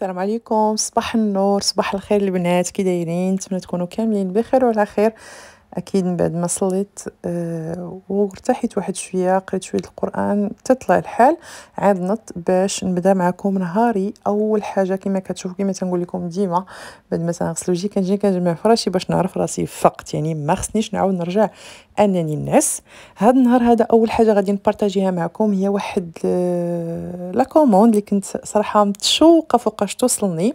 السلام عليكم صباح النور صباح الخير البنات كي دايرين نتمنى تكونوا كاملين بخير وعلى خير اكيد من بعد ما صليت أه وارتحيت واحد شويه قريت شويه القران تطلع الحال عاد نط باش نبدا معكم نهاري اول حاجه كما كتشوفوا كما تنقول لكم ديما بعد ما تنغسل وجهي كنجي كنجمع فراشي باش نعرف راسي فقط يعني ما خصنيش نعاود نرجع انني نعس هذا النهار هذا اول حاجه غادي نبارطاجيها معكم هي واحد آه، لا كوموند اللي كنت صراحه متشوقه فوقاش توصلني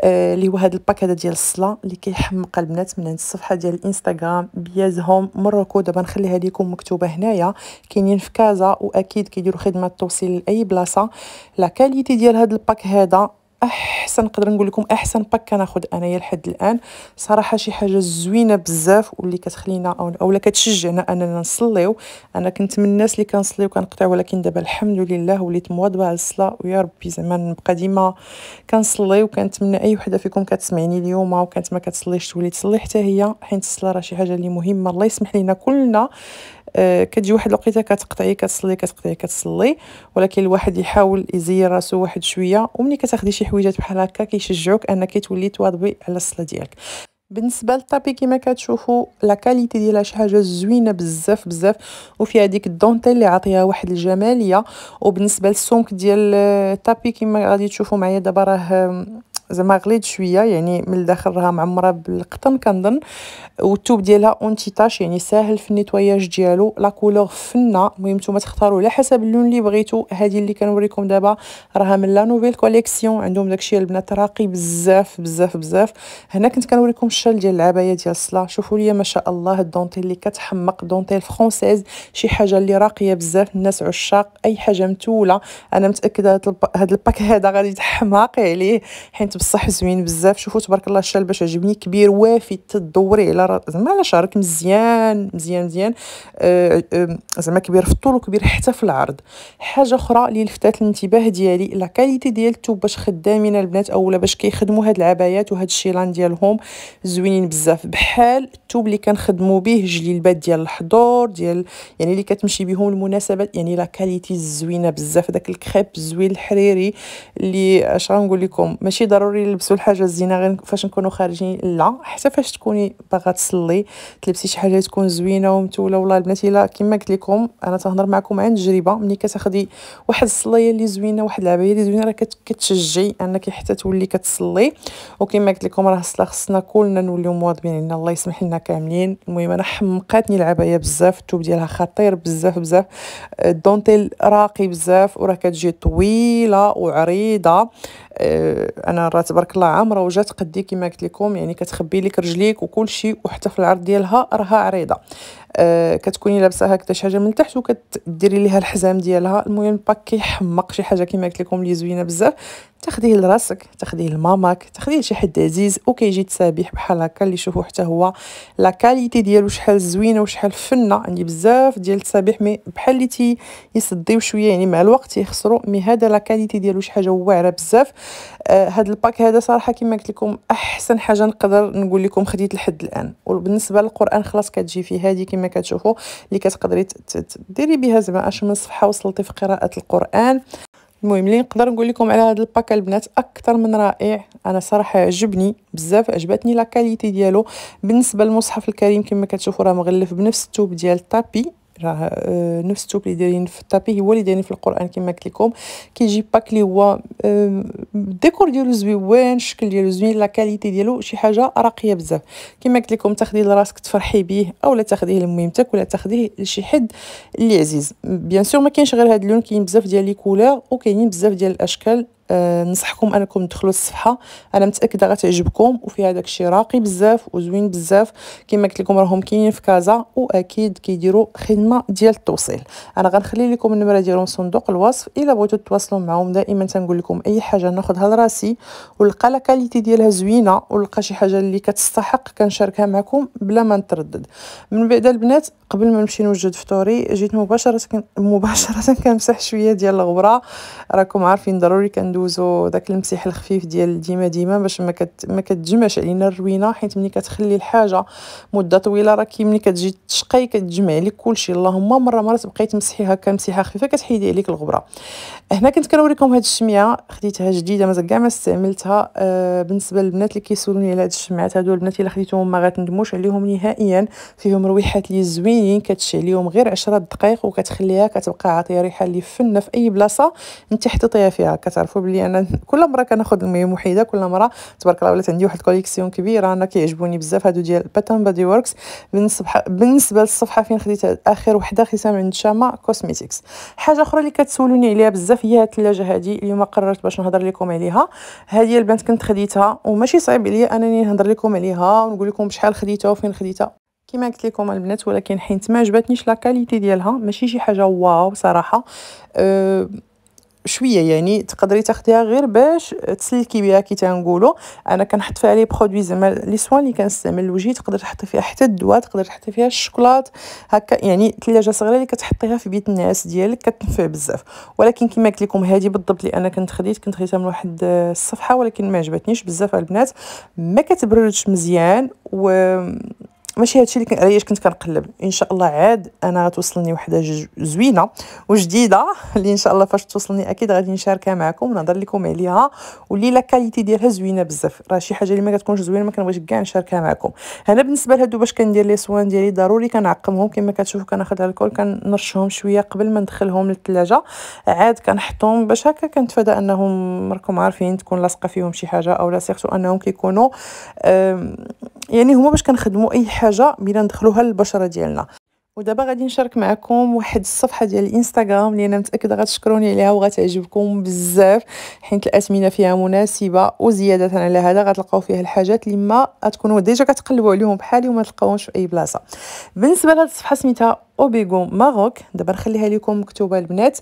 آه، اللي أه هو هذا الباك هذا ديال الصلاه اللي كيحمق البنات من عند الصفحه ديال الانستغرام بيازهم مرة كودة بنخليها ليكم مكتوبة هنايا كاينين في كازا واكيد كيديروا خدمة توصيل لاي بلاصة لا كاليتي ديال هاد الباك هذا احسن نقدر نقول لكم احسن باك كناخد انايا لحد الان صراحه شي حاجه زوينه بزاف واللي كتخلينا اولا كتشجعنا اننا نصليو انا كنت من الناس اللي كنصلي وكنقطع ولكن دابا الحمد لله وليت مواظبه على الصلاه ويا ربي زعما نبقى ديما كنصلي وكنتمنى اي وحده فيكم كتسمعني اليوم وكانت ما كتصليش تولي تصلي حتى هي حيت الصلاه راه شي حاجه اللي مهمه الله يسمح لينا كلنا آه، كتجي واحد الوقيته كتقطعي كتصلي كتقطعي كتصلي ولكن الواحد يحاول يزير راسو واحد شويه وملي كتاخدي شي حويجات بحال هكا كيشجعوك انك تولي تواضبي على الصلاه ديالك بالنسبه للطابي كما كتشوفوا لا كاليتي ديالها شي حاجه زوينه بزاف بزاف وفيها هذيك الدونتيل اللي عاطيها واحد الجماليه وبالنسبه للسمك ديال آه، الطابي كما غادي تشوفوا معايا دابا راه زعما غليت شويه يعني من الداخل راها معمره بالقطن كنظن والثوب ديالها اونتي تاش يعني ساهل في النيتواياج ديالو لا كولور فنه المهم نتوما تختاروا على حسب اللون اللي بغيتو هذه اللي كنوريكم دابا راها من لا نوفيل كوليكسيون عندهم داكشي البنات راقي بزاف بزاف بزاف هنا كنت كنوريكم الشال ديال العبايه ديال الصلاه شوفوا لي ما شاء الله الدونتيل اللي كتحمق دونتيل فرونسيز شي حاجه اللي راقيه بزاف الناس عشاق اي حاجه متوله انا متاكده هاد الباك هذا غادي تحماقي عليه حيت بصح زوين بزاف شوفوا تبارك الله الشال باش عجبني كبير وافي تدوري على زعما على شعرك مزيان مزيان مزيان آه، آه، زعما كبير في الطول وكبير حتى في العرض حاجه اخرى اللي لفتات الانتباه ديالي لا كاليتي ديال الثوب باش خدامين البنات اولا باش كيخدموا هاد العبايات وهاد الشيلان ديالهم زوينين بزاف بحال الثوب اللي كنخدموا به جليلبات ديال الحضور ديال يعني اللي كتمشي بهم المناسبات يعني لا كاليتي زوينه بزاف داك الكريب الزوين الحريري اللي اش غنقول لكم ماشي ضروري ضروري نلبسوا الحاجه الزينه غير فاش نكونوا خارجين لا حتى فاش تكوني باغا تصلي تلبسي شي حاجه تكون زوينه ومتوله والله البنات الا كما قلت لكم انا تهضر معكم عن تجربه ملي كتاخدي واحد الصلايه اللي زوينه واحد العبايه اللي زوينه راه كتشجعي انك حتى تولي كتصلي وكما قلت لكم راه الصلاه خصنا كلنا نوليو مواظبين الله يسمح لنا كاملين المهم انا حمقاتني العبايه بزاف الثوب ديالها خطير بزاف بزاف آه، الدونتيل راقي بزاف وراه كتجي طويله وعريضه آه، انا مرة تبارك الله عامره وجات قدي كما قلت لكم يعني كتخبي لك رجليك وكل شيء وحتى في العرض ديالها راها عريضه آه، كتكوني لابسه هكذا شي حاجه من تحت وكديري ليها الحزام ديالها المهم باك كيحمق شي حاجه كما قلت لكم لي زوينه بزاف تاخديه لراسك تاخديه لماماك تاخديه لشي حد عزيز وكيجي تسابيح بحال هكا اللي شوفو حتى هو لا كاليتي ديالو شحال زوينه وشحال فنه عندي بزاف ديال التسابيح مي بحال اللي يصديو شويه يعني مع الوقت يخسروا مي هذا لا كاليتي ديالو شي حاجه واعره بزاف آه هاد الباك هذا صراحه كما قلت لكم احسن حاجه نقدر نقول لكم خديت لحد الان وبالنسبه للقران خلاص كتجي فيه هذه كما كتشوفوا اللي كتقدري ديري بها زعما اش من صفحه وصلتي في قراءه القران المهم اللي نقدر نقول لكم على هذا الباك البنات اكثر من رائع انا صراحه عجبني بزاف عجبتني لا كاليتي ديالو بالنسبه للمصحف الكريم كما كتشوفوا راه مغلف بنفس الثوب ديال التابي راه آه، نفس التوب اللي دايرين في الطابي هو اللي دايرين في القران كما قلت لكم كيجي باك اللي هو آه، الديكور ديالو زوين الشكل ديالو زوين لا كاليتي ديالو شي حاجه راقيه بزاف كما قلت لكم تاخديه لراسك تفرحي بيه اولا تاخديه لميمتك ولا تاخديه لشي حد اللي عزيز بيان سور ما كاينش غير هذا اللون كاين بزاف ديال لي كولور وكاينين بزاف ديال الاشكال أه نصحكم انكم تدخلوا الصفحه انا متاكده غتعجبكم وفيها داكشي راقي بزاف وزوين بزاف كما قلت لكم راهم كاينين في كازا واكيد كيديروا خدمه ديال التوصيل انا غنخلي لكم النمره ديالهم صندوق الوصف الا بغيتوا تواصلوا معاهم دائما تنقول لكم اي حاجه ناخذها لراسي ولقى لا كاليتي ديالها زوينه ولقى شي حاجه اللي كتستحق كنشاركها معكم بلا ما نتردد من بعد البنات قبل ما نمشي نوجد فطوري جيت مباشره مباشره كنمسح شويه ديال الغبره راكم عارفين ضروري كندير ندوزو داك المسيح الخفيف ديال ديما ديما باش ما كت ما كتجمعش علينا الروينه حيت ملي كتخلي الحاجه مده طويله راكي ملي كتجي تشقي كتجمع لك كلشي اللهم مره مره تبقاي تمسحي هكا مسيحه خفيفه كتحيدي عليك الغبره هنا كنت كنوريكم هاد الشميعه خديتها جديده مازال كاع ما استعملتها آه بالنسبه للبنات اللي كيسولوني على هاد الشمعات هادو البنات الا خديتهم ما غتندموش عليهم نهائيا فيهم رويحات لي زوينين كتشعل ليهم غير 10 دقائق وكتخليها كتبقى عاطيه ريحه اللي فنه في اي بلاصه انت حطيتيها فيها كتعرفوا بلي انا كل مره كناخذ المي وحيده كل مره تبارك الله ولات عندي واحد الكوليكسيون كبيره انا كيعجبوني بزاف هادو ديال باتان بادي وركس بالنسبه بالنسبه للصفحه فين خديت اخر وحده خديتها من شاما كوزميتكس حاجه اخرى اللي كتسولوني عليها بزاف هاد الثلاجه هادي اليوم قررت باش نهضر لكم عليها هذه البنات كنت خديتها وماشي صعيب عليا انني نهضر لكم عليها ونقول لكم بشحال خديتها وفين خديتها كما قلت لكم البنات ولكن حيت ما عجبتنيش لا كاليتي ديالها ماشي شي حاجه واو صراحه أه شويه يعني تقدري تاخديها غير باش تسلكي بها كي تنقولوا انا كنحط فيها لي برودوي زعما لي سوان اللي كنستعمل لوجهي تقدر تحطي فيها حتى الدواء تقدر تحطي فيها الشوكولات هكا يعني ثلاجه صغيره اللي كتحطيها في بيت الناس ديالك كتنفع بزاف ولكن كما قلت لكم هذه بالضبط اللي انا كنت خديت كنت خديتها من واحد الصفحه ولكن ما عجبتنيش بزاف البنات ما كتبردش مزيان و ماشي هادشي اللي علاش كنت كنقلب ان شاء الله عاد انا غتوصلني وحده زوينه وجديده اللي ان شاء الله فاش توصلني اكيد غادي نشاركها معكم ونهضر لكم عليها واللي لا كاليتي ديالها زوينه بزاف راه شي حاجه اللي ما كتكونش زوينه ما كنبغيش كاع نشاركها معكم انا بالنسبه لهادو باش كندير لي سوان ديالي ضروري كنعقمهم كما كتشوفوا كناخذ الكول كنرشهم شويه قبل ما ندخلهم للثلاجه عاد كنحطهم باش هكا كنتفادى انهم راكم عارفين تكون لاصقه فيهم شي حاجه او سيرتو انهم كيكونوا يعني هما باش كنخدموا اي حاجه بلا ندخلوها للبشره ديالنا ودابا غادي نشارك معكم واحد الصفحه ديال الانستغرام اللي انا متاكده غتشكروني عليها وغتعجبكم بزاف حيت الاثمنه فيها مناسبه وزياده على هذا غتلقاو فيها الحاجات اللي ما تكونوا ديجا كتقلبوا عليهم بحالي وما تلقاوهمش في اي بلاصه بالنسبه لهاد الصفحه سميتها اوبيغو ماروك دابا نخليها لكم مكتوبه البنات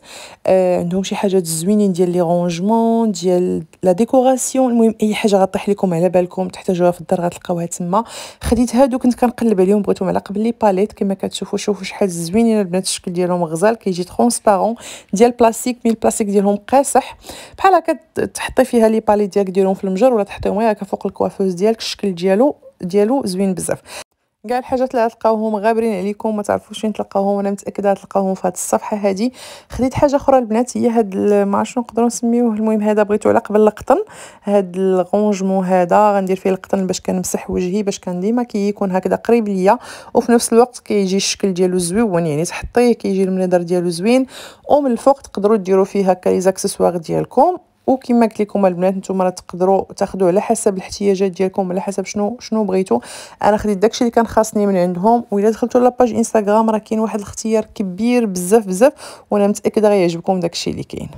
آه عندهم شي حاجات زوينين ديال لي رونجمون ديال لا ديكوراسيون المهم اي حاجه غطيح لكم على بالكم تحتاجوها في الدار غتلقاوها تما خديت هادو كنت كنقلب عليهم بغيتهم على قبل لي باليت كما كتشوفوا شوفوا شحال زوينين البنات الشكل ديالهم غزال كيجي ترونسبارون ديال بلاستيك مي البلاستيك ديالهم قاصح بحال هكا تحطي فيها لي باليت ديالك ديالهم في المجر ولا تحطيهم غير هكا فوق الكوافوز ديالك الشكل ديالو ديالو زوين بزاف كاع الحاجات اللي غتلقاوهم غابرين عليكم ما تعرفوش فين تلقاوهم انا متاكده غتلقاوهم في هذه الصفحه هذه خديت حاجه اخرى البنات هي هاد ما شنو نقدروا نسميوه المهم هذا بغيتو على قبل القطن هاد الغونجمون هذا غندير فيه القطن باش كنمسح وجهي باش كان ديما كيكون كي هكذا قريب ليا وفي نفس الوقت كيجي كي الشكل ديالو زويون يعني تحطيه كيجي كي المنظر ديالو زوين ومن الفوق تقدروا ديروا فيه هكا لي زاكسيسوار ديالكم وكما قلت لكم البنات نتوما راه تقدروا تاخذوا على حسب الاحتياجات ديالكم على حسب شنو شنو بغيتو انا خديت داكشي اللي كان خاصني من عندهم والا دخلتوا لاباج انستغرام راه كاين واحد الاختيار كبير بزاف بزاف وانا متاكده غيعجبكم داكشي اللي كاين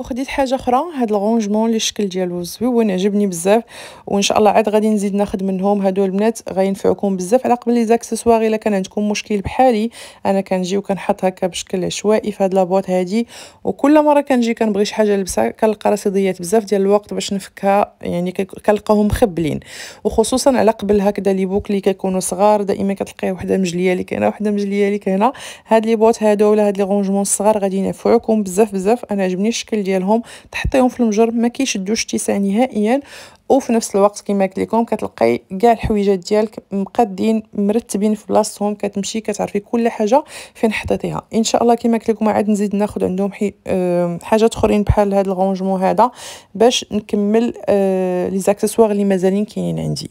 وخديت حاجه اخرى هاد الغونجمون اللي الشكل ديالو زويون عجبني بزاف وان شاء الله عاد غادي نزيد ناخد منهم هادو البنات غينفعوكم بزاف على قبل لي زاكسيسوار الا كان عندكم مشكل بحالي انا كنجي وكنحط هكا بشكل عشوائي في هاد لابواط هادي وكل مره كنجي كنبغي شي حاجه نلبسها كنلقى راسي ضيعت بزاف ديال الوقت باش نفكها يعني كنلقاهم مخبلين وخصوصا على قبل هكذا لي بوك اللي كيكونوا صغار دائما كتلقاي وحده مجليه لك هنا وحده مجليه لك هنا هاد لي بوط هادو ولا هاد لي غونجمون الصغار غادي ينفعوكم بزاف بزاف انا عجبني الشكل ديالهم تحطيهم في المجرب ما كيشدوش اتساع نهائيا وفي نفس الوقت كما قلت لكم كتلقاي كاع الحويجات ديالك مقادين مرتبين في بلاصتهم كتمشي كتعرفي كل حاجه فين حطيتيها ان شاء الله كما قلت لكم عاد نزيد ناخذ عندهم حي... أه حاجات اخرين بحال هذا الغونجمون هذا باش نكمل أه لي زاكسيسوار اللي مازالين كاينين عندي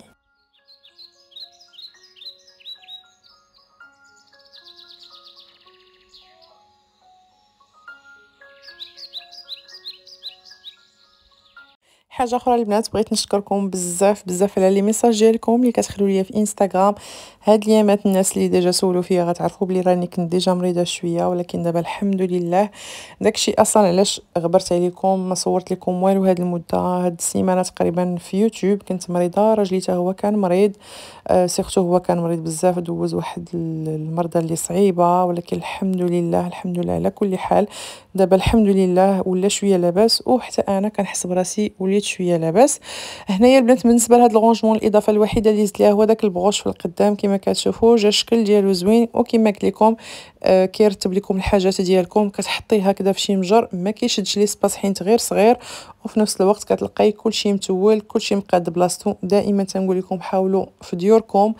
حاجه اخرى البنات بغيت نشكركم بزاف بزاف على لي ميساج ديالكم اللي كتخلو ليا في انستغرام هاد الايامات الناس اللي ديجا سولوا فيا غتعرفوا بلي راني كنت ديجا مريضه شويه ولكن دابا الحمد لله داكشي اصلا علاش غبرت عليكم ما صورت لكم والو هاد المده هاد السيمانه تقريبا في يوتيوب كنت مريضه راجلي حتى هو كان مريض آه سيختو هو كان مريض بزاف دوز واحد المرضى اللي صعيبه ولكن الحمد لله الحمد لله على كل حال دابا الحمد لله ولا شويه لاباس وحتى انا كنحس براسي وليت شويه لاباس هنايا البنات بالنسبه لهاد الغونجمون الاضافه الوحيده اللي زدت ليها هو داك البغوش في القدام كما كتشوفوا جا الشكل ديالو زوين وكما قلت لكم آه كيرتب لكم الحاجات ديالكم كتحطيه هكذا شي مجر ما كيشدش لي سباس حيت غير صغير وفي نفس الوقت كتلقاي كلشي متول كلشي مقاد بلاصتو دائما تنقول لكم حاولوا في ديوركم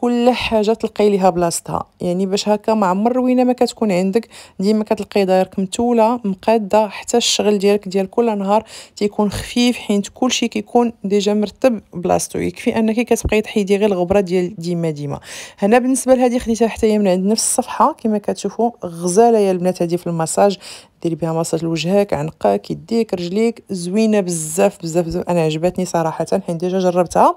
كل حاجه تلقاي ليها بلاصتها يعني باش هكا مع عمر الروينه ما كتكون عندك ديما كتلقاي دايرك متوله مقاده حتى الشغل ديالك ديال كل نهار تيكون خفيف حيت كلشي كيكون ديجا مرتب بلاصتو يكفي انك كتبقاي تحيدي غير الغبره ديال ديما ديما هنا بالنسبه لهذه خديتها حتى هي من عند نفس الصفحه كما كتشوفوا غزاله يا البنات هذه في المساج ديري بها مساج لوجهك عنقك يديك رجليك زوينه بزاف بزاف بزاف انا عجبتني صراحه حين ديجا جربتها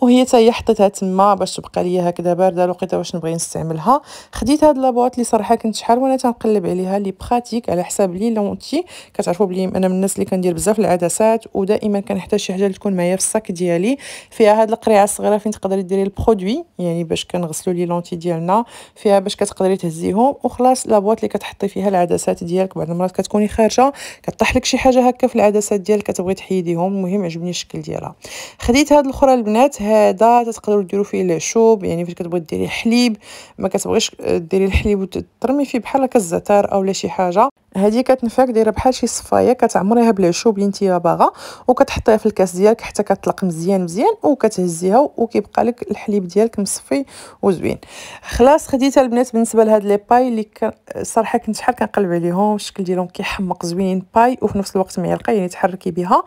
وهي حتى حطيتها تما باش تبقى ليا هكذا بارده لقيتها واش نبغي نستعملها خديت هاد لابواط اللي صراحه كنت شحال وانا تنقلب عليها لي براتيك على حساب لي لونتي كتعرفوا بلي انا من الناس اللي كندير بزاف العدسات ودائما كنحتاج شي حاجه تكون معايا في الصاك ديالي فيها هاد القريعه الصغيره فين تقدري ديري البرودوي يعني باش كنغسلوا لي لونتي ديالنا فيها باش كتقدري تهزيهم وخلاص لابواط اللي كتحطي فيها العدسات ديالك بعض المرات كتكوني خارجه كطيح لك شي حاجه هكا في العدسات ديالك كتبغي تحيديهم المهم عجبني الشكل ديالها خديت هاد الاخرى البنات هذا تقدروا ديروا فيه العشوب يعني فاش كتبغي ديري حليب ما كتبغيش ديري الحليب وترمي فيه بحال هكا الزعتر اولا شي حاجه هذه كتنفعك دايره بحال شي صفايه كتعمريها بالعشوب اللي نتيا باغا وكتحطيها في الكاس ديالك حتى كتطلق مزيان مزيان وكتهزيها وكيبقى لك الحليب ديالك مصفي وزوين خلاص خديتها البنات بالنسبه لهاد لي باي اللي صراحه كنت شحال كنقلب عليهم الشكل ديالهم كيحمق زوين باي وفي نفس الوقت معلقه يعني تحركي بها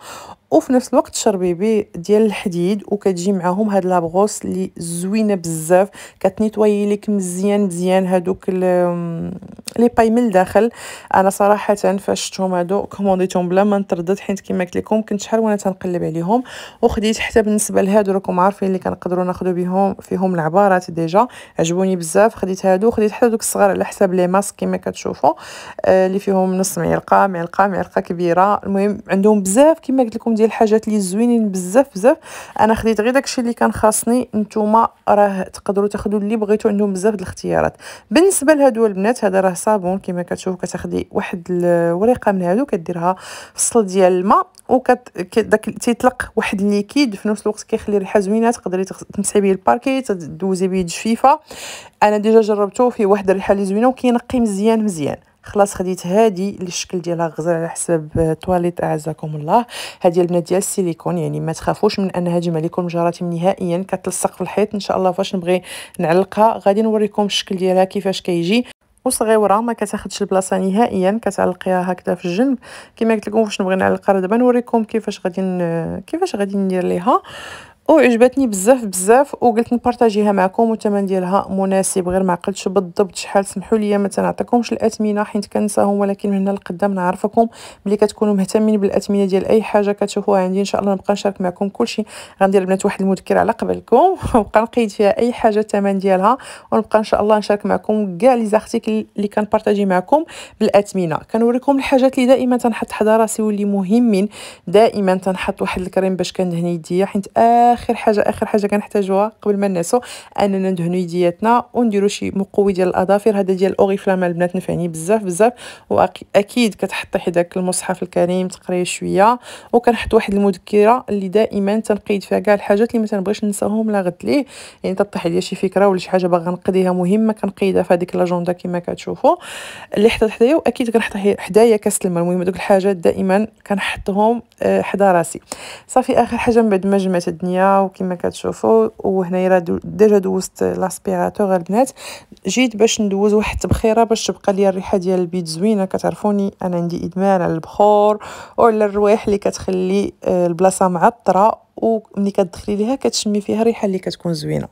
وفي نفس الوقت شربيبي ديال الحديد وكتجي معاهم هاد لابغوس اللي زوينه بزاف كتنيطوي لك مزيان مزيان هادوك لي باي من الداخل انا صراحه فاش شفتهم هادو كومونديتهم بلا ما نتردد حيت كما قلت لكم كنت شحال وانا تنقلب عليهم وخديت حتى بالنسبه لهادو راكم عارفين اللي كنقدروا ناخذوا بهم فيهم العبارات ديجا عجبوني بزاف خديت هادو خديت حتى دوك الصغار على حساب لي ماسك كما كتشوفوا آه، اللي فيهم نص معلقه معلقه معلقه كبيره المهم عندهم بزاف كما قلت لكم ديال الحاجات اللي زوينين بزاف بزاف انا خديت غير داكشي اللي كان خاصني نتوما راه تقدروا تاخذوا اللي بغيتو عندهم بزاف د الاختيارات بالنسبه لهادو البنات هذا راه صابون كما كتشوفوا كتاخدي واحد الوريقه من هادو كديرها في الصل ديال الماء وكت داك تيطلق واحد الليكيد في نفس الوقت كيخلي ريحه زوينه تقدري تمسحي به الباركي تدوزي به الجفيفه انا ديجا جربته فيه واحد الريحه اللي زوينه وكينقي مزيان مزيان خلاص خديت هادي اللي الشكل ديالها غزال على حساب آه، تواليت اعزكم الله هادي البنات ديال السيليكون يعني ما تخافوش من انها تجمع لكم جراتهم نهائيا كتلصق في الحيط ان شاء الله فاش نبغي نعلقها غادي نوريكم الشكل ديالها كيفاش كيجي وصغيره ما كتاخذش البلاصه نهائيا كتعلقيها هكذا في الجنب كما قلت لكم فاش نبغي نعلقها دابا نوريكم كيفاش غادي كيفاش غادي ندير ليها وعجبتني بزاف بزاف وقلت نبارطاجيها معكم والثمن ديالها مناسب غير ما عقلتش بالضبط شحال سمحوا لي ما تنعطيكمش الاثمنه حيت كنساهم ولكن من هنا لقدام نعرفكم بلي كتكونوا مهتمين بالاثمنه ديال اي حاجه كتشوفوها عندي ان شاء الله نبقى نشارك معكم كلشي غندير البنات واحد المذكر على قبلكم ونبقى نقيد فيها اي حاجه الثمن ديالها ونبقى ان شاء الله نشارك معكم كاع لي زارتيكل اللي كنبارطاجي معكم بالاثمنه كنوريكم الحاجات اللي دائما تنحط حدا راسي واللي مهمين دائما تنحط واحد الكريم باش كندهن يديا حيت اخر حاجه اخر حاجه كنحتاجوها قبل ما ننسو اننا ندهنو يدياتنا ونديروا شي مقوي ديال الاظافر هذا ديال اوريفلام البنات نفعني بزاف بزاف واكيد كتحطي حداك المصحف الكريم تقري شويه وكنحط واحد المذكره اللي دائما تنقيد فيها كاع الحاجات اللي ما تنبغيش ننساهم لا غد ليه يعني تطيح عليا شي فكره ولا شي حاجه باغا نقضيها مهمه كنقيدها في هذيك لاجوندا كما كتشوفوا اللي حطيت حدايا واكيد كنحط حدايا كاس الماء المهم دوك الحاجات دائما كنحطهم آه، حدا راسي صافي اخر حاجه من بعد ما جمعت الدنيا وكما كتشوفوا وهنايا راه ديجا دوزت لاسبيراتور البنات جيت باش ندوز واحد التبخيره باش تبقى ليا الريحه ديال البيت زوينه كتعرفوني انا عندي ادمان على البخور وعلى الروايح اللي كتخلي آه، البلاصه معطره وملي كتدخلي ليها كتشمي فيها الريحه اللي كتكون زوينه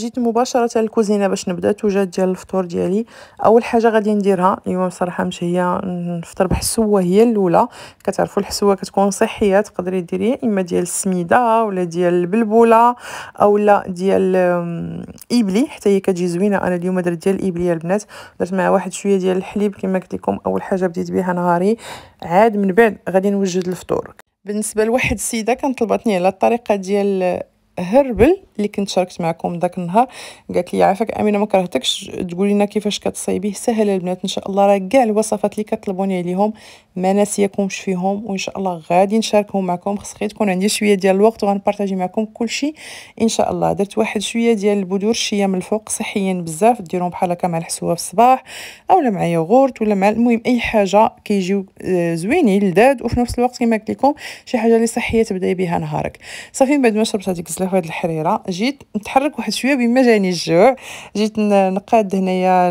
جيت مباشره للكوزينه باش نبدا توجد ديال الفطور ديالي اول حاجه غادي نديرها اليوم بصراحه مش هي نفطر بحسوه هي الاولى كتعرفوا الحسوه كتكون صحيه تقدري ديري اما ديال السميده ولا ديال البلبوله اولا ديال ابلي حتى هي كتجي زوينه انا اليوم درت ديال يا البنات درت مع واحد شويه ديال الحليب كما قلت لكم اول حاجه بديت بها نهاري عاد من بعد غادي نوجد الفطور بالنسبه لواحد السيده كانت طلبتني على الطريقه ديال هربل اللي كنت شاركت معكم ذاك النهار قالت لي عافاك امينه ما كرهتكش تقولي لنا كيفاش كتصايبيه سهل البنات ان شاء الله راه كاع الوصفات اللي كطلبوني عليهم ما ناسيكمش فيهم وان شاء الله غادي نشاركهم معكم خص غير تكون عندي شويه ديال الوقت وغنبارطاجي معكم كلشي ان شاء الله درت واحد شويه ديال البذور شيه من الفوق صحيين بزاف ديرهم بحال هكا مع الحسوه في الصباح اولا مع يogurt ولا مع المهم اي حاجه كيجيو آه، زوينين لذاذ وفي نفس الوقت كما قلت لكم شي حاجه اللي صحيه تبداي بها نهارك صافي من بعد ما شربت هذيك فهاد الحريره جيت نتحرك واحد شويه بما جاني الجوع جيت نقاد هنايا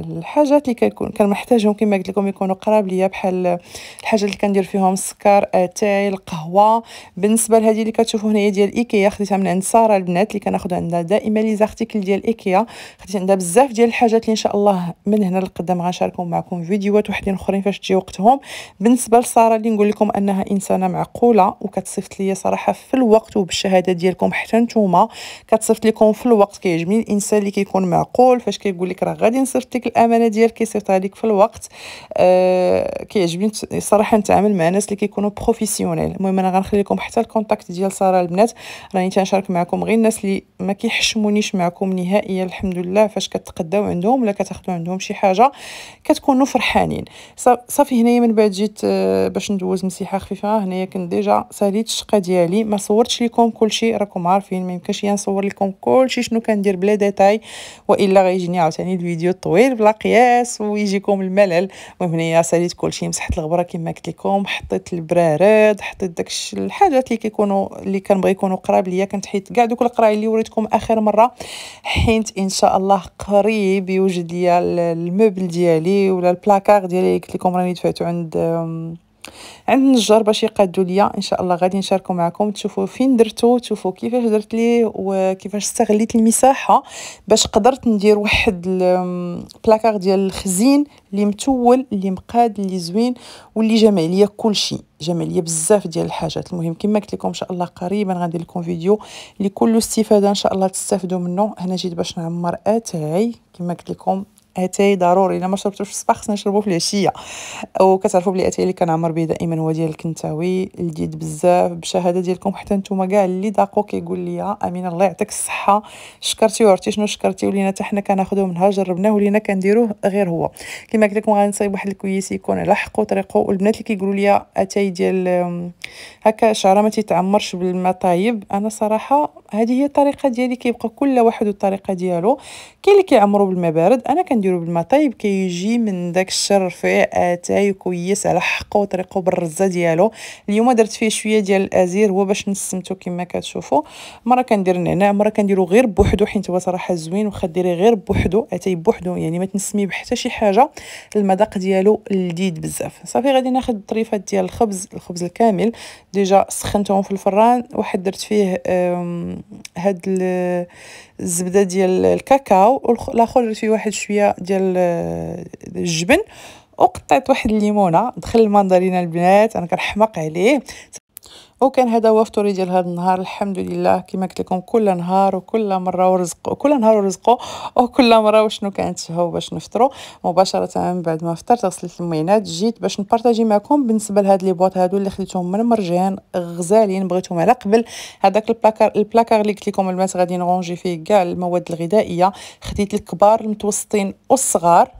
الحاجات اللي كنكون كنحتاجهم كما قلت لكم يكونوا قراب ليا بحال الحاجه اللي كندير فيهم السكر اتاي القهوه بالنسبه لهذه اللي كتشوفوا هنايا ديال ايكيا خديتها من عند ساره البنات اللي كناخذ عندها دائما لي زارتيكل ديال ايكيا خديت عندها بزاف ديال الحاجات اللي ان شاء الله من هنا لقدام غنشاركهم معكم فيديوهات وحدين اخرين فاش تجي وقتهم بالنسبه لساره اللي نقول لكم انها انسانه معقوله وكتصيفط ليا صراحه في الوقت وبالشهاده ديالكم حتى نتوما كتصيفط لكم في الوقت كيعجبني الانسان اللي كيكون معقول فاش كيقول لك راه غادي نصيفط لك الامانه ديالك كيصيفطها لك في الوقت آه، كيعجبني صراحه نتعامل مع ناس اللي كيكونوا بروفيسيونيل المهم انا غنخلي لكم حتى الكونتاكت ديال ساره البنات راني تنشارك معكم غير الناس اللي ما كيحشمونيش معكم نهائيا الحمد لله فاش كتقداو عندهم ولا كتاخذوا عندهم شي حاجه كتكونوا فرحانين صافي هنايا من بعد جيت آه، باش ندوز مسيحه خفيفه هنايا كنت ديجا ساليت الشقه ديالي ما صورتش لكم كلشي راكم راكم عارفين ما يمكنش يعني نصور لكم كلشي شنو كندير بلا ديتاي والا غيجيني عاوتاني الفيديو طويل بلا قياس ويجيكم الملل المهم هنايا ساليت كلشي مسحت الغبره كما قلت لكم حطيت البرارد حطيت داك الحاجات اللي كيكونوا اللي كنبغي يكونوا قراب ليا كنت حيت كاع دوك القرايه اللي وريتكم اخر مره حيت ان شاء الله قريب يوجد ليا الموبل ديالي ولا البلاكار ديالي قلت لكم راني دفعتو عند عند النجار باش يقادو ليا ان شاء الله غادي نشاركو معكم تشوفوا فين درتو تشوفوا كيفاش درت ليه وكيفاش استغليت المساحه باش قدرت ندير واحد بلاكار ديال الخزين اللي متول اللي مقاد اللي زوين واللي جمع ليا كلشي جمع ليا بزاف ديال الحاجات المهم كما قلت لكم ان شاء الله قريبا غندير لكم فيديو اللي كله استفاده ان شاء الله تستافدوا منه هنا جيت باش نعمر اتاي كما قلت لكم اتاي ضروري الا ما شربتوش في الصباح خصنا نشربو في العشيه وكتعرفوا بلي اتاي اللي كنعمر به دائما هو ديال الكنتاوي لذيذ بزاف بشهاده ديالكم حتى نتوما كاع اللي داقو كيقول لي امين الله يعطيك الصحه شكرتي وعرفتي شنو شكرتي ولينا حتى حنا كناخذوه منها جربناه ولينا كنديروه غير هو كما قلت لكم غنصايب واحد الكويس يكون على حقو وطريقه والبنات اللي كيقولوا لي اتاي ديال هكا شعره ما تيتعمرش بالماء طايب انا صراحه هذه هي الطريقه ديالي كيبقى كل واحد والطريقه ديالو كاين اللي كيعمروا بالماء بارد انا كان نديرو بالما طايب كيجي من داك الشر رفيع اتاي كويس على حقه وطريقه بالرزه ديالو اليوم درت فيه شويه ديال الازير هو باش نسمتو كما كتشوفوا مره كندير النعناع مره كنديرو غير بوحدو حيت هو صراحه زوين واخا ديري غير بوحدو اتاي بوحدو يعني ما تنسمي بحتى شي حاجه المذاق ديالو لذيذ بزاف صافي غادي ناخذ الطريفات ديال الخبز الخبز الكامل ديجا سخنتهم في الفران واحد درت فيه هاد الزبده ديال الكاكاو والاخر درت فيه واحد شويه ديال آه، الجبن وقطعت واحد الليمونه دخل المندرينا البنات انا كنحماق عليه وكان هذا هو فطوري ديال هذا النهار الحمد لله كما قلت لكم كل نهار وكل مره ورزق كل نهار ورزقه وكل مره وشنو هو باش نفطروا مباشره من بعد ما فطرت غسلت المعينات جيت باش نبارطاجي معكم بالنسبه لهاد لي بواط هادو اللي خديتهم من مرجان غزالين بغيتهم على قبل هذاك البلاكار البلاكار اللي قلت لكم المات غادي نغونجي فيه كاع المواد الغذائيه خديت الكبار المتوسطين والصغار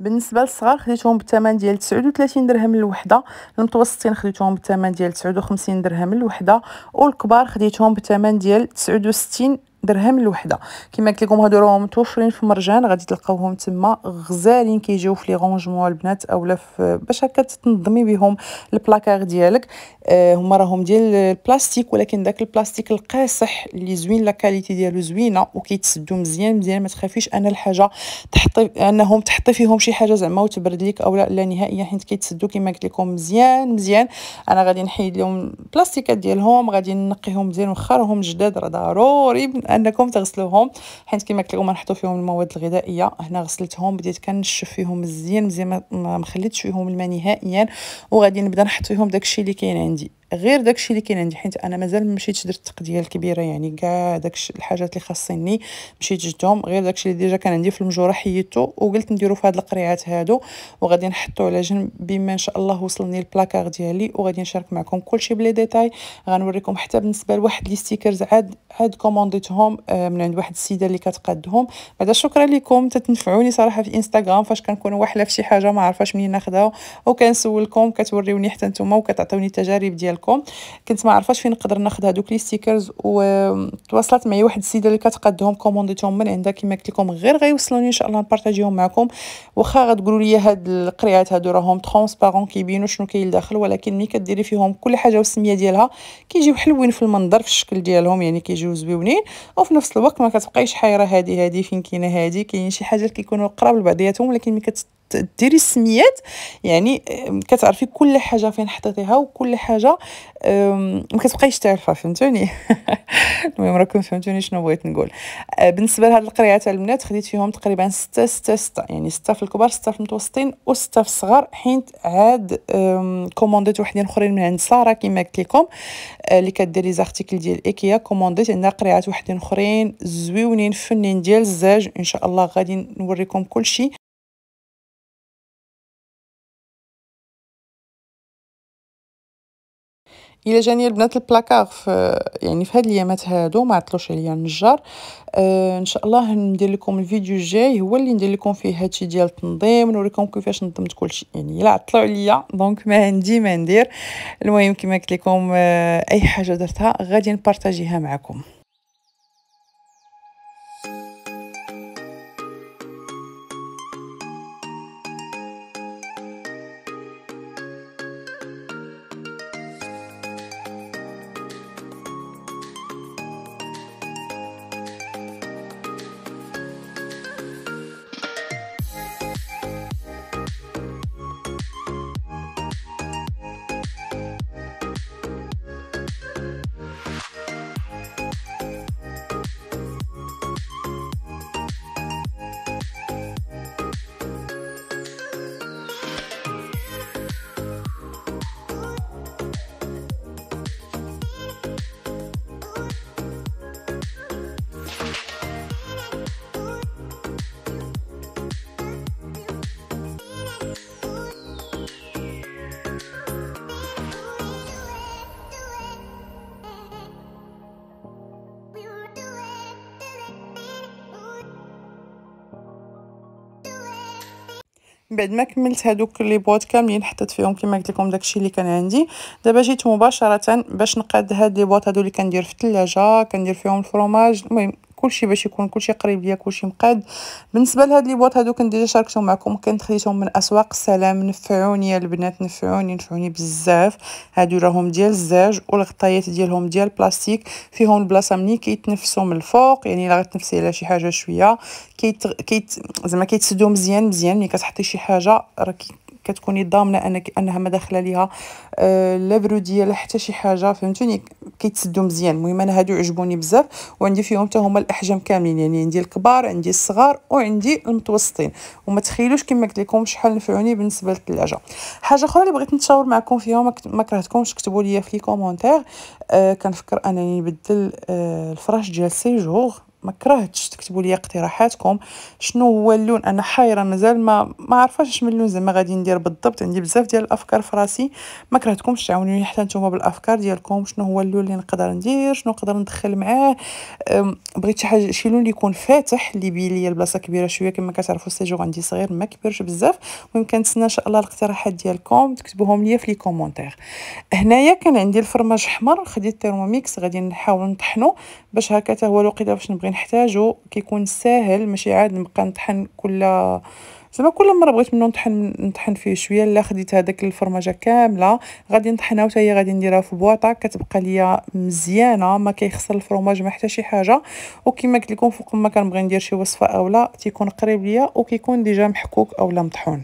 بالنسبه للصغار خديتهم بالثمن ديال 39 درهم الوحده المتوسطين خديتهم بالثمن ديال 59 درهم الوحده والكبار خديتهم بالثمن ديال 69 درهم الوحده كما قلت لكم هادو راهم متوفرين في مرجان غادي تلقاوهم تما غزالين كيجيو في لي رونجمون البنات اولا باش هكا تنظمي بهم البلاكار ديالك آه هما راهم ديال البلاستيك ولكن داك البلاستيك القاصح اللي زوين لا كاليتي ديالو زوينه وكيتسدو مزيان مزيان ما تخافيش ان الحاجه تحطي انهم تحطي فيهم شي حاجه زعما وتبرد ليك اولا لا نهائيا حيت كيتسدو كما قلت لكم مزيان مزيان انا غادي نحيد لهم البلاستيكات ديالهم غادي نقيهم مزيان ونخرهم جداد راه ضروري انكم تغسلوهم حيت كما قلت لكم غنحطوا فيهم المواد الغذائيه هنا غسلتهم بديت كنشف فيهم مزيان مزيان ما خليتش فيهم الماء نهائيا وغادي نبدا نحط فيهم داكشي اللي كاين عندي غير داكشي اللي كاين عندي حيت انا مازال ما مشيتش درت التقديه الكبيره يعني كاع داكشي الحاجات اللي خاصني مشيت جدهم غير داكشي اللي ديجا كان عندي في المجوره حيدته وقلت نديرو في هاد القريعات هادو وغادي نحطو على جنب بما ان شاء الله وصلني البلاكار ديالي وغادي نشارك معكم كلشي بلي ديتاي غنوريكم حتى بالنسبه لواحد لي ستيكرز عاد عاد كومونديتهم آه، من عند واحد السيده اللي كتقادهم بعدا شكرا لكم تتنفعوني صراحه في انستغرام فاش كنكون واحله في شي حاجه ما عارفاش منين ناخذها وكنسولكم كتوريوني حتى نتوما وكتعطيوني التجارب ديال ديالكم كنت ما عرفاش فين نقدر ناخذ هذوك لي ستيكرز وتواصلت معي واحد السيده اللي كتقادهم كومونديتهم من عندها كما قلت لكم غير غيوصلوني ان شاء الله نبارطاجيهم معكم واخا غتقولوا لي هاد القريعات هادو راهم ترونسبارون كيبينوا شنو كاين الداخل ولكن ملي كديري فيهم كل حاجه والسميه ديالها كيجيو حلوين في المنظر في الشكل ديالهم يعني كيجيو زويونين وفي نفس الوقت ما كتبقايش حايره هادي هادي فين كاينه هادي كاين شي حاجه كيكونوا قراب لبعضياتهم ولكن ملي كت ديري السميات يعني كتعرفي كل حاجه فين حطيتيها وكل حاجه ما كتبقايش تعرفها فهمتوني المهم راكم فهمتوني شنو بغيت نقول آه، بالنسبه لهاد القريعات تاع البنات خديت فيهم تقريبا 6 6 6 يعني 6 في الكبار 6 في المتوسطين و6 في الصغار حيت عاد كومونديت وحدين اخرين من عند ساره كيما قلت لكم آه، اللي كدير لي زارتيكل ديال ايكيا كومونديت عندها قريعات وحدين اخرين زويونين فنين ديال الزاج ان شاء الله غادي نوريكم كلشي الا جاني البنات البلاكار في يعني في هاد الايامات هادو ما عطلوش عليا النجار آه ان شاء الله ندير لكم الفيديو الجاي هو اللي ندير لكم فيه هادشي ديال التنظيم نوريكم كيفاش نظمت كلشي يعني الا عطلوا عليا دونك ما عندي ما ندير المهم كما قلت لكم آه اي حاجه درتها غادي نبارطاجيها معكم بعد ما كملت هادوك لي بوات كاملين حطيت فيهم كما قلت لكم داكشي اللي كان عندي دابا جيت مباشره باش نقاد هاد لي بوات هادو اللي كندير في الثلاجه كندير فيهم الفرماج المهم كلشي باش يكون كلشي قريب ليا كلشي مقاد بالنسبه لهاد لي بواط هادو كنت ديجا شاركتهم معكم كنت خديتهم من اسواق السلام نفعوني يا البنات نفعوني نفعوني بزاف هادو راهم ديال الزاج والغطايات ديالهم ديال بلاستيك فيهم البلاصه ملي كيتنفسوا من الفوق يعني الا غتنفسي على شي حاجه شويه كيت كيت زعما كيتسدو مزيان مزيان ملي كتحطي شي حاجه راه كتكوني ضامنه انك انها ما داخله ليها آه، لا بروديه لا حتى شي حاجه فهمتوني كيتسدوا مزيان المهم انا هادو عجبوني بزاف وعندي فيهم حتى هما الاحجام كاملين يعني عندي الكبار عندي الصغار وعندي المتوسطين وما تخيلوش كما قلت لكم شحال نفعوني بالنسبه للثلاجه حاجه اخرى اللي بغيت نتشاور معكم فيها ما كرهتكمش كتبوا لي في لي كومونتير أه كنفكر انني نبدل أه الفراش ديال سيجور ما كرهتش تكتبوا لي اقتراحاتكم شنو هو اللون انا حايره مازال ما ما عرفاش من اللون زعما غادي ندير بالضبط عندي بزاف ديال الافكار في راسي ما كرهتكمش تعاونوني حتى نتوما بالافكار ديالكم شنو هو اللون اللي نقدر ندير شنو نقدر ندخل معاه بغيت شي حاجه شي لون اللي يكون فاتح اللي بي ليا البلاصه كبيره شويه كما كتعرفوا السيجور عندي صغير ما كبرش بزاف المهم كنتسنى ان شاء الله الاقتراحات ديالكم تكتبوهم ليا في لي كومونتير هنايا كان عندي الفرماج حمر خديت الثيرموميكس غادي نحاول نطحنو باش هكا هو الوقيته باش نبغي كنحتاجو كيكون ساهل ماشي عاد نبقى نطحن كل زعما كل مره بغيت منو نطحن نطحن فيه شويه لا خديت هذاك الفرماجه كامله غادي نطحنها حتى هي غادي نديرها في بواطه كتبقى ليا مزيانه ما كيخسر الفرماج ما حتى شي حاجه وكما قلت لكم فوق ما كنبغي ندير شي وصفه اولا تيكون قريب ليا وكيكون ديجا محكوك اولا مطحون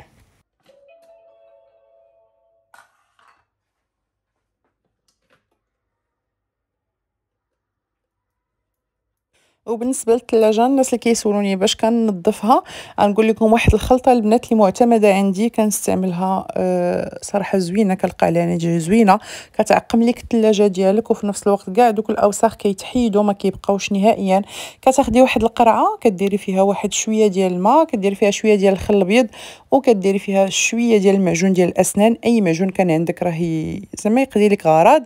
وبالنسبه للثلاجه الناس اللي كيسولوني باش كننظفها غنقول لكم واحد الخلطه البنات اللي معتمده عندي كنستعملها أه صراحه زوينه كنلقى عليها نتيجه زوينه كتعقم لك الثلاجه ديالك وفي نفس الوقت كاع دوك الاوساخ كيتحيدو ما كيبقاوش نهائيا كتاخدي واحد القرعه كديري فيها واحد شويه ديال الماء كديري فيها شويه ديال الخل الابيض وكديري فيها شويه ديال المعجون ديال الاسنان اي معجون كان عندك راه زعما يقضي لك غراض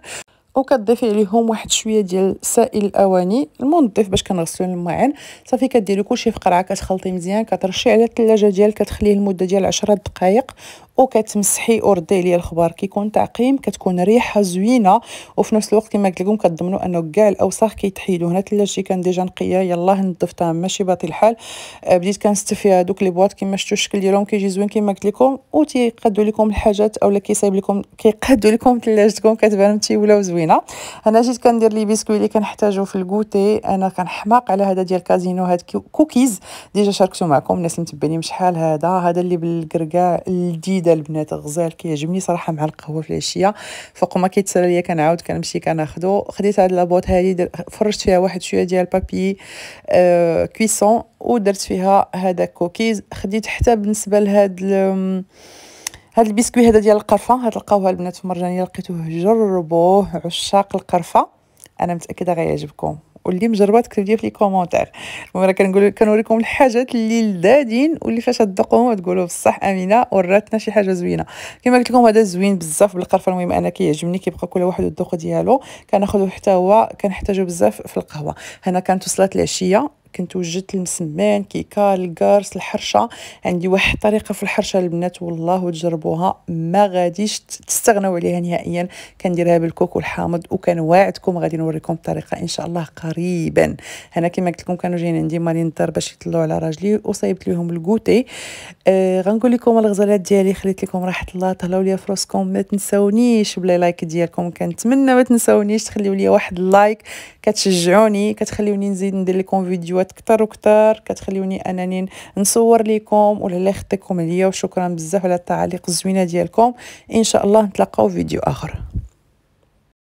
وكتضيفي عليهم واحد شويه ديال سائل الاواني المنظف باش كنغسلو الماعن صافي كديري كلشي في قرعه كتخلطي مزيان كترشي على الثلاجه ديالك كتخليه لمده ديال 10 دقائق وكتمسحي وردي ليا الخبار كيكون تعقيم كتكون ريحه زوينه وفي نفس الوقت كما قلت لكم كتضمنوا انه كاع الاوساخ كيتحيدوا هنا الثلاجه كان ديجا نقيه يلاه نظفتها ماشي باطل الحال آه، بديت كنستف فيها دوك لي بواط كما شفتوا الشكل ديالهم كيجي زوين كما قلت لكم وتيقادوا لكم الحاجات اولا كيصايب لكم كيقادوا لكم ثلاجتكم كتبان متيوله وزوينه انا جيت كندير لي بيسكوي اللي كنحتاجو في الكوتي انا كنحماق على هذا ديال كازينو هاد كوكيز ديجا شاركتو معكم الناس اللي متبعيني شحال هذا هذا اللي بالكركاع الجديد جديده البنات غزال كيعجبني صراحه مع القهوه في العشيه فوق ما كيتسرى ليا كنعاود كنمشي كناخدو خديت هاد لابوط هادي فرشت فيها واحد شويه ديال بابي آه كويسون ودرت فيها هذا كوكيز خديت حتى بالنسبه لهاد هاد البسكوي هذا ديال القرفه هاد القهوه البنات في مرجانيه لقيتوه جربوه عشاق القرفه انا متاكده غيعجبكم واللي مجربات كتب لي في لي كومونتير المهم راه كنقول كنوريكم الحاجات اللي لذادين واللي فاش تذوقوهم تقولوا بصح امينه وراتنا شي حاجه زوينه كما قلت لكم هذا زوين بزاف بالقرفه المهم انا كيعجبني كيبقى كل واحد الذوق ديالو كناخذو حتى هو كنحتاجو بزاف في القهوه هنا كانت وصلت العشيه كنت وجدت المسمان كيكا الكارس الحرشه عندي واحد الطريقه في الحرشه البنات والله تجربوها ما غاديش تستغناو عليها نهائيا كنديرها بالكوكو الحامض واعدكم غادي نوريكم الطريقه ان شاء الله قريبا انا كما قلت لكم كانوا جايين عندي مالين الدار باش يطلعوا على راجلي وصايبت لهم الكوتي آه غنقول لكم الغزالات ديالي خليت لكم راحه الله تهلاو ليا في راسكم ما تنساونيش بلاي لايك ديالكم كنتمنى ما تنساونيش تخليو لي واحد اللايك كتشجعوني كتخليوني نزيد ندير لكم فيديو الفيديوهات كتر وكتر كتخليوني انني نصور لكم ولله يخطيكم عليا وشكرا بزاف على التعاليق الزوينه ديالكم ان شاء الله نتلاقاو فيديو اخر